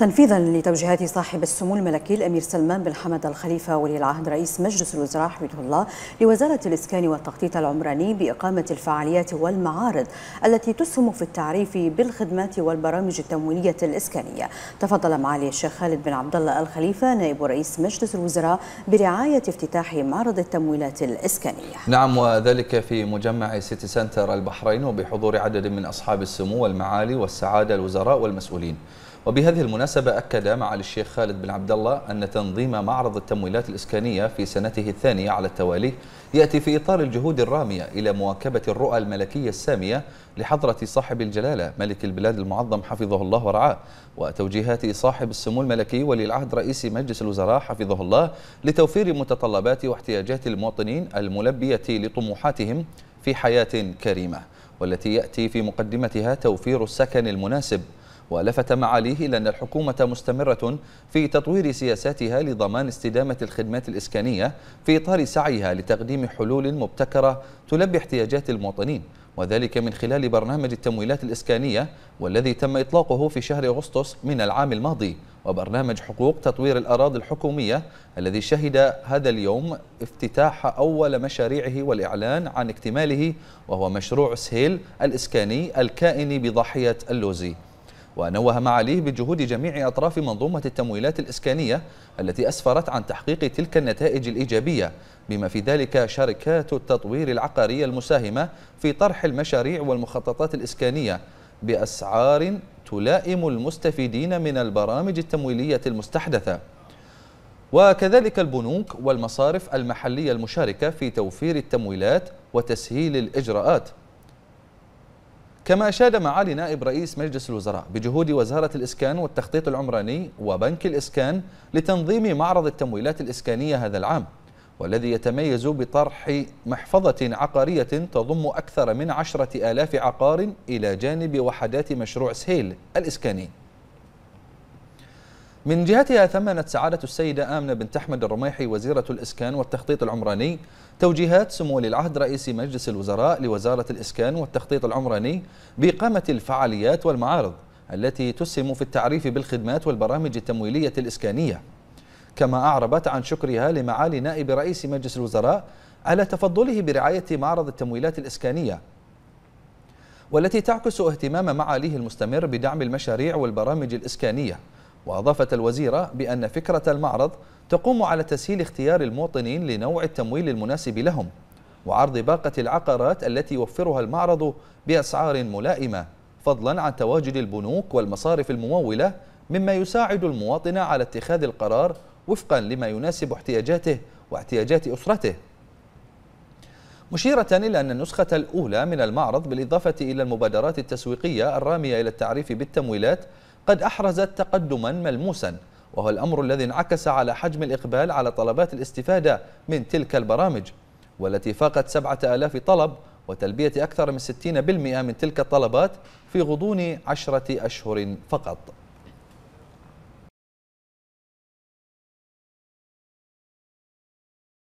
تنفيذا لتوجيهات صاحب السمو الملكي الامير سلمان بن حمد الخليفه ولي العهد رئيس مجلس الوزراء حمده الله لوزاره الاسكان والتخطيط العمراني باقامه الفعاليات والمعارض التي تسهم في التعريف بالخدمات والبرامج التمويليه الاسكانيه تفضل معالي الشيخ خالد بن عبد الله الخليفه نائب رئيس مجلس الوزراء برعايه افتتاح معرض التمويلات الاسكانيه نعم وذلك في مجمع سيتي سنتر البحرين وبحضور عدد من اصحاب السمو والمعالي والسعاده الوزراء والمسؤولين وبهذه المناسبة أكد معالي الشيخ خالد بن عبد الله أن تنظيم معرض التمويلات الإسكانية في سنته الثانية على التوالي يأتي في إطار الجهود الرامية إلى مواكبة الرؤى الملكية السامية لحضرة صاحب الجلالة ملك البلاد المعظم حفظه الله ورعاه وتوجيهات صاحب السمو الملكي ولي العهد رئيس مجلس الوزراء حفظه الله لتوفير متطلبات واحتياجات المواطنين الملبية لطموحاتهم في حياة كريمة والتي يأتي في مقدمتها توفير السكن المناسب ولفت معاليه إلى أن الحكومة مستمرة في تطوير سياساتها لضمان استدامة الخدمات الإسكانية في إطار سعيها لتقديم حلول مبتكرة تلبي احتياجات المواطنين وذلك من خلال برنامج التمويلات الإسكانية والذي تم إطلاقه في شهر أغسطس من العام الماضي وبرنامج حقوق تطوير الأراضي الحكومية الذي شهد هذا اليوم افتتاح أول مشاريعه والإعلان عن اكتماله وهو مشروع سهيل الإسكاني الكائن بضاحية اللوزي ونوه معاليه بجهود جميع أطراف منظومة التمويلات الإسكانية التي أسفرت عن تحقيق تلك النتائج الإيجابية بما في ذلك شركات التطوير العقارية المساهمة في طرح المشاريع والمخططات الإسكانية بأسعار تلائم المستفيدين من البرامج التمويلية المستحدثة وكذلك البنوك والمصارف المحلية المشاركة في توفير التمويلات وتسهيل الإجراءات كما أشاد معالي نائب رئيس مجلس الوزراء بجهود وزارة الإسكان والتخطيط العمراني وبنك الإسكان لتنظيم معرض التمويلات الإسكانية هذا العام والذي يتميز بطرح محفظة عقارية تضم أكثر من عشرة آلاف عقار إلى جانب وحدات مشروع سهيل الإسكاني من جهتها ثمنت سعادة السيدة آمنة بنت أحمد الرميحي وزيرة الإسكان والتخطيط العمراني توجيهات سمو ولي العهد رئيس مجلس الوزراء لوزارة الإسكان والتخطيط العمراني بإقامة الفعاليات والمعارض التي تسهم في التعريف بالخدمات والبرامج التمويلية الإسكانية كما أعربت عن شكرها لمعالي نائب رئيس مجلس الوزراء على تفضله برعاية معرض التمويلات الإسكانية والتي تعكس اهتمام معاليه المستمر بدعم المشاريع والبرامج الإسكانية وأضافت الوزيرة بأن فكرة المعرض تقوم على تسهيل اختيار المواطنين لنوع التمويل المناسب لهم وعرض باقة العقارات التي يوفرها المعرض بأسعار ملائمة فضلا عن تواجد البنوك والمصارف الممولة مما يساعد المواطن على اتخاذ القرار وفقا لما يناسب احتياجاته واحتياجات أسرته مشيرة إلى أن النسخة الأولى من المعرض بالإضافة إلى المبادرات التسويقية الرامية إلى التعريف بالتمويلات قد أحرزت تقدما ملموسا وهو الأمر الذي انعكس على حجم الإقبال على طلبات الاستفادة من تلك البرامج والتي فاقت 7000 طلب وتلبية أكثر من 60% من تلك الطلبات في غضون عشرة أشهر فقط